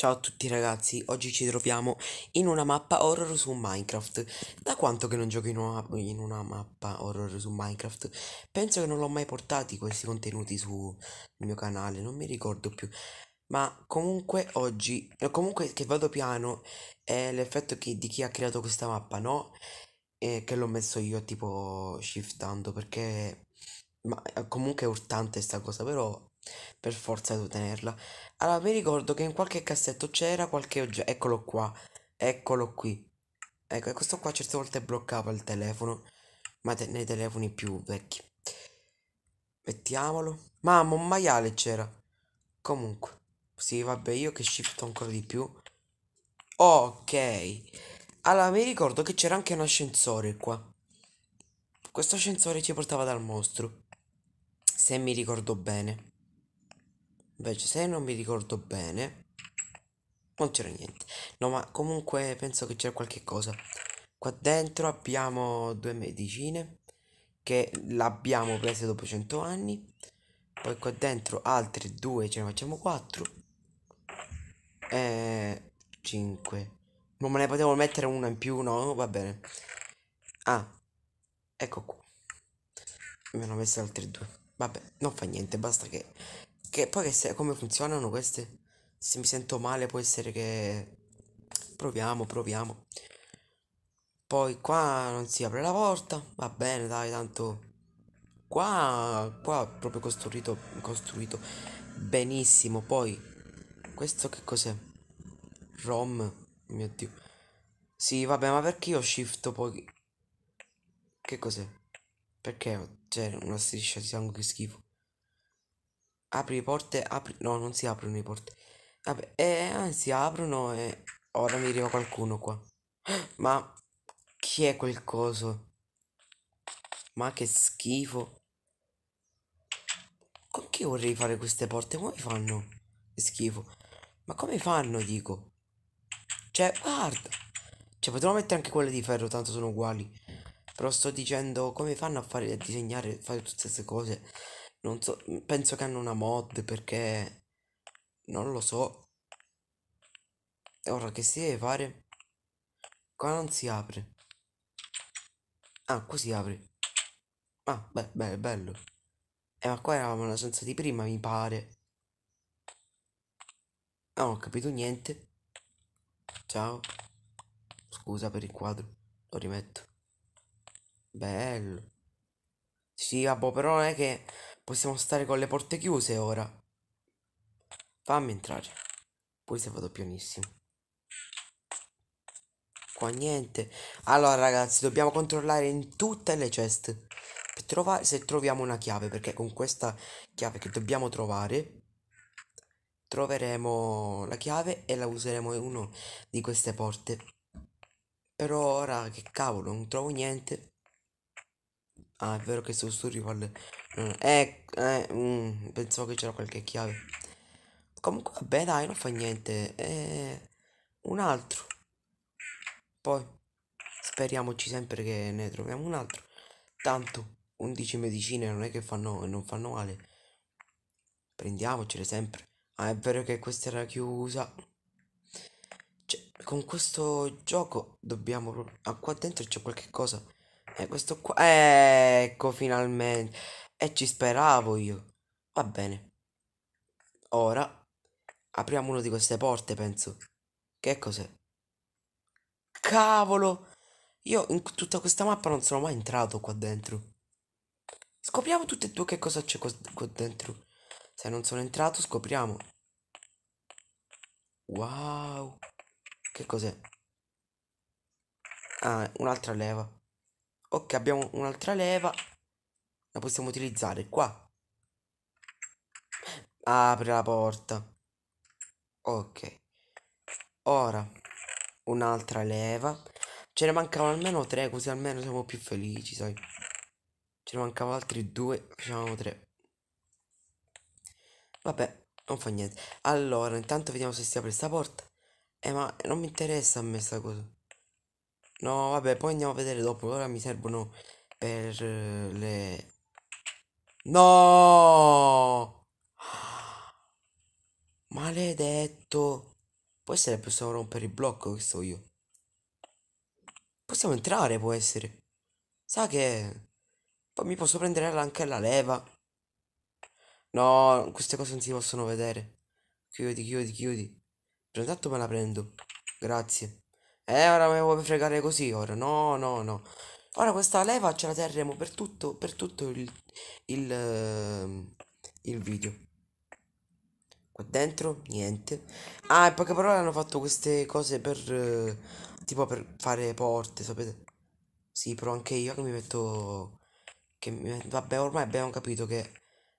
Ciao a tutti ragazzi, oggi ci troviamo in una mappa horror su Minecraft. Da quanto che non gioco in una, in una mappa horror su Minecraft? Penso che non l'ho mai portati questi contenuti sul mio canale, non mi ricordo più. Ma comunque oggi, eh, comunque che vado piano, è l'effetto di chi ha creato questa mappa, no? E che l'ho messo io tipo shiftando perché... Ma eh, comunque è urtante sta cosa, però per forza devo tenerla. Allora mi ricordo che in qualche cassetto c'era qualche oggetto. Eccolo qua. Eccolo qui. Ecco, e questo qua certe volte bloccava il telefono. Ma te nei telefoni più vecchi. Mettiamolo. Mamma, un maiale c'era. Comunque. Sì, vabbè, io che shifto ancora di più. Ok. Allora, mi ricordo che c'era anche un ascensore qua. Questo ascensore ci portava dal mostro. Se mi ricordo bene. Invece se non mi ricordo bene non c'era niente. No, ma comunque penso che c'era qualche cosa. Qua dentro abbiamo due medicine che l'abbiamo prese dopo 100 anni. Poi qua dentro altri due, ce ne facciamo quattro. E 5. Non me ne potevo mettere una in più, no? Va bene. Ah, ecco qua. Me ne ho messo altri due. Vabbè, non fa niente, basta che che poi che se, come funzionano queste? Se mi sento male può essere che... Proviamo, proviamo. Poi qua non si apre la porta. Va bene, dai, tanto... Qua, qua proprio costruito, costruito benissimo. Poi, questo che cos'è? Rom, mio dio. Sì, vabbè, ma perché io shift poi... Che cos'è? Perché c'è cioè, una striscia di sangue che schifo? apri le porte, apri... No, non si aprono le porte. Vabbè, eh, anzi, aprono e... Ora mi arriva qualcuno qua. Ma chi è quel coso? Ma che schifo. Con chi vorrei fare queste porte? Come fanno? Che schifo. Ma come fanno, dico? Cioè, guarda. Cioè, potremmo mettere anche quelle di ferro, tanto sono uguali. Però sto dicendo, come fanno a fare a disegnare, a fare tutte queste cose? Non so, penso che hanno una mod perché non lo so. E ora che si deve fare? Qua non si apre. Ah, qua si apre. Ah, beh, beh, bello. Eh, ma qua eravamo nella stanza di prima, mi pare. No, ah, non ho capito niente. Ciao. Scusa per il quadro. Lo rimetto. Bello. Sì, vabbè, però non è che Possiamo stare con le porte chiuse ora. Fammi entrare. Poi se vado pianissimo. Qua niente. Allora ragazzi, dobbiamo controllare in tutte le chest. Per trovare se troviamo una chiave, perché con questa chiave che dobbiamo trovare troveremo la chiave e la useremo in una di queste porte. Però ora che cavolo, non trovo niente. Ah, è vero che sono su Survival... Mm, eh, eh mm, pensavo che c'era qualche chiave. Comunque, vabbè, dai, non fa niente. Eh, un altro. Poi, speriamoci sempre che ne troviamo un altro. Tanto, 11 medicine non è che fanno, non fanno male. Prendiamocele sempre. Ah, è vero che questa era chiusa. Cioè, con questo gioco dobbiamo... Ah, qua dentro c'è qualche cosa. E eh, questo qua. Ecco, finalmente. E ci speravo io. Va bene. Ora apriamo una di queste porte, penso. Che cos'è? Cavolo! Io in tutta questa mappa non sono mai entrato qua dentro. Scopriamo tutte e due che cosa c'è qua dentro. Se non sono entrato, scopriamo. Wow. Che cos'è? Ah, un'altra leva. Ok, abbiamo un'altra leva. La possiamo utilizzare qua. Apri la porta. Ok. Ora, un'altra leva. Ce ne mancavano almeno tre, così almeno siamo più felici, sai. Ce ne mancavano altri due, facciamo tre. Vabbè, non fa niente. Allora, intanto vediamo se si apre questa porta. Eh, ma non mi interessa a me sta cosa. No, vabbè, poi andiamo a vedere dopo. Ora mi servono per eh, le... No! Maledetto. Può essere che possiamo rompere il blocco che so io. Possiamo entrare, può essere. Sa che... Poi mi posso prendere anche la leva. No, queste cose non si possono vedere. Chiudi, chiudi, chiudi. Però intanto me la prendo. Grazie. Eh, ora mi vuoi fregare così, ora. No, no, no. Ora questa leva ce la terremo per tutto, per tutto il, il, ehm, il video. Qua dentro, niente. Ah, in poche parole hanno fatto queste cose per... Eh, tipo per fare porte, sapete? Sì, però anche io che mi metto... Che mi metto... Vabbè, ormai abbiamo capito che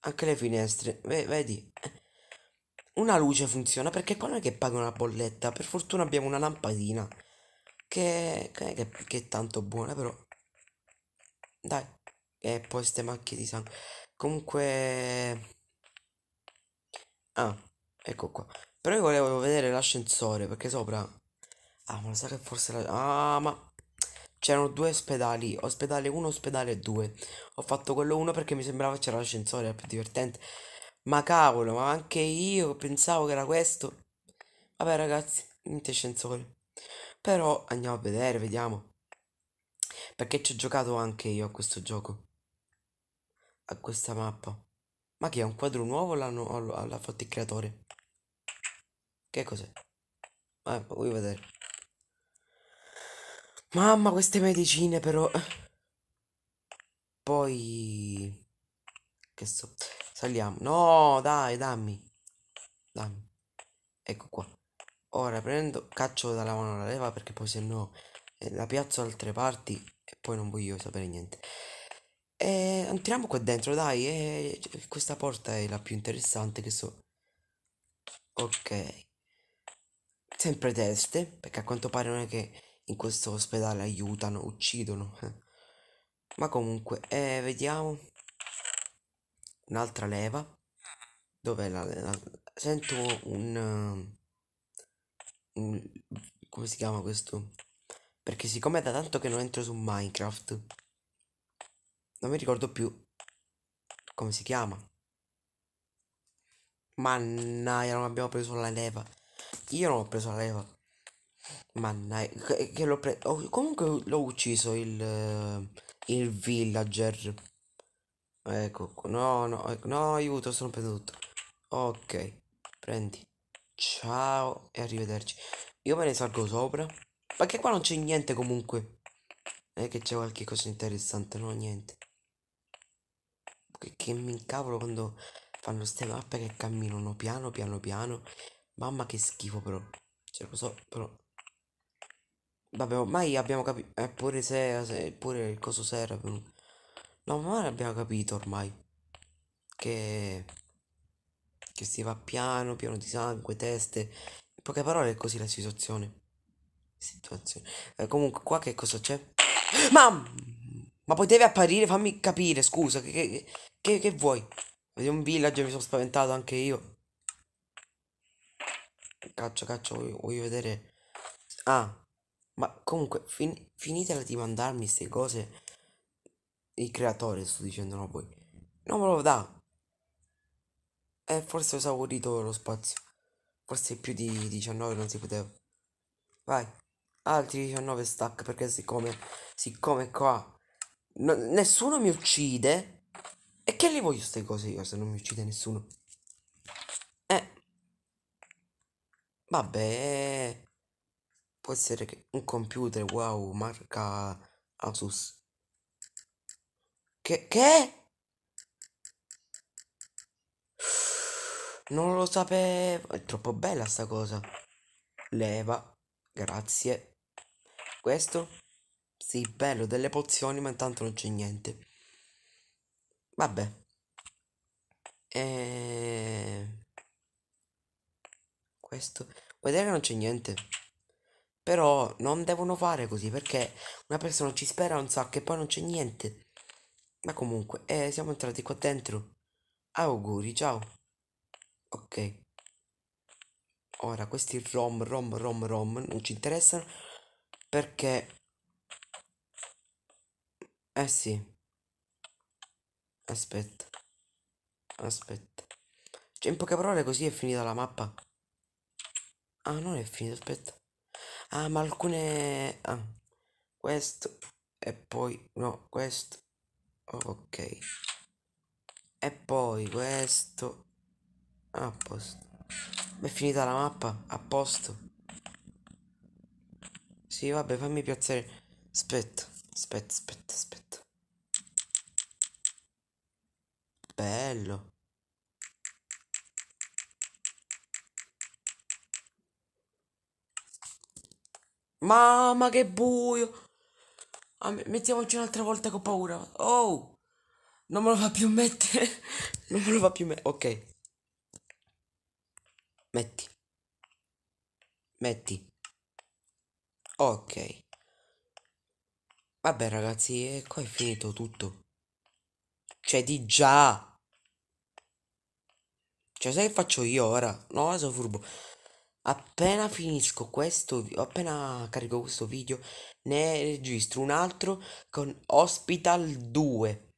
anche le finestre, vedi, una luce funziona perché qua non è che paga una bolletta, per fortuna abbiamo una lampadina che, che, che, che è tanto buona però dai e poi queste macchie di sangue comunque ah ecco qua però io volevo vedere l'ascensore perché sopra ah ma lo sa che forse la... ah ma c'erano due ospedali, ospedale 1, ospedale 2. Ho fatto quello 1 perché mi sembrava c'era l'ascensore, era più divertente. Ma cavolo, ma anche io pensavo che era questo. Vabbè ragazzi, niente ascensore. Però andiamo a vedere, vediamo. Perché ci ho giocato anche io a questo gioco. A questa mappa. Ma che è un quadro nuovo o l'ha fatto il creatore? Che cos'è? Vabbè, eh, voglio vedere. Mamma, queste medicine però. Poi... Che so. Saliamo. No, dai, dammi. Dammi. Ecco qua. Ora prendo, caccio dalla mano la leva perché poi se no eh, la piazzo altre parti e poi non voglio sapere niente. E entriamo qua dentro, dai, e... Eh, eh, questa porta è la più interessante che so. Ok. Sempre teste, perché a quanto pare non è che in questo ospedale aiutano, uccidono. Ma comunque, eh, vediamo. Un'altra leva. Dov'è la, la... Sento un come si chiama questo? Perché siccome è da tanto che non entro su Minecraft, non mi ricordo più come si chiama. Mannaia, non abbiamo preso la leva. Io non ho preso la leva. Mannaia, che, che l'ho preso. Oh, comunque l'ho ucciso il, il villager. Ecco, no, no, no, aiuto, sono preso tutto. Ok, prendi. Ciao e arrivederci. Io me ne salgo sopra. Ma che qua non c'è niente comunque. Non eh, è che c'è qualche cosa interessante, no? Niente. Che, che mi incavolo quando fanno queste mappe che camminano piano piano piano. Mamma che schifo però. Ce cioè, lo so, però. Vabbè, ormai abbiamo capito. Eppure eh, se, se pure il coso serve. No, ma abbiamo capito ormai. Che cioè si va piano, piano di sangue, teste. In poche parole è così la situazione. Situazione. Eh, comunque qua che cosa c'è? Mamma! Ma potevi apparire? Fammi capire, scusa, che, che, che, che vuoi? Vedi un villaggio mi sono spaventato anche io. Caccio, caccio, voglio, voglio vedere. Ah, ma comunque, fin finitela di mandarmi queste cose. Il creatore, sto dicendo, no voi. Non me lo dà è eh, forse esaurito lo spazio. Forse più di 19 non si poteva. Vai. Altri 19 stack perché siccome, siccome qua no, nessuno mi uccide. E che li voglio queste cose io se non mi uccide nessuno? Eh. Vabbè. Può essere che un computer, wow, marca Asus. Che? Che? Non lo sapevo. È troppo bella sta cosa. Leva. Grazie. Questo? Sì, bello, delle pozioni, ma intanto non c'è niente. Vabbè. E... Ehm. Questo. Vedete che non c'è niente. Però non devono fare così perché una persona ci spera un sacco e poi non c'è niente. Ma comunque, eh, siamo entrati qua dentro. Auguri, ciao ok ora questi rom rom rom rom non ci interessano perché eh sì aspetta aspetta cioè in poche parole così è finita la mappa ah non è finita aspetta ah ma alcune ah questo e poi no questo ok e poi questo Ah, a posto. Ma è finita la mappa? A posto. Sì, vabbè, fammi piazzare. Aspetta, aspetta, aspetta, aspetta. Bello. Mamma che buio! Ah, mettiamoci un'altra volta che ho paura. Oh! Non me lo fa più mettere. non me lo fa più mettere. Ok metti metti ok vabbè ragazzi e qua è finito tutto cioè di già cioè sai che faccio io ora no sono furbo appena finisco questo appena carico questo video ne registro un altro con hospital 2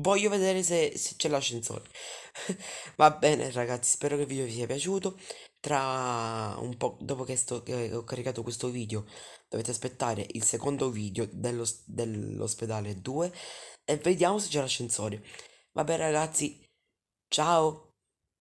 Voglio vedere se, se c'è l'ascensore. Va bene ragazzi, spero che il video vi sia piaciuto. Tra un po' dopo che, sto, che ho caricato questo video dovete aspettare il secondo video dello, dell'ospedale 2 e vediamo se c'è l'ascensore. Vabbè ragazzi, ciao!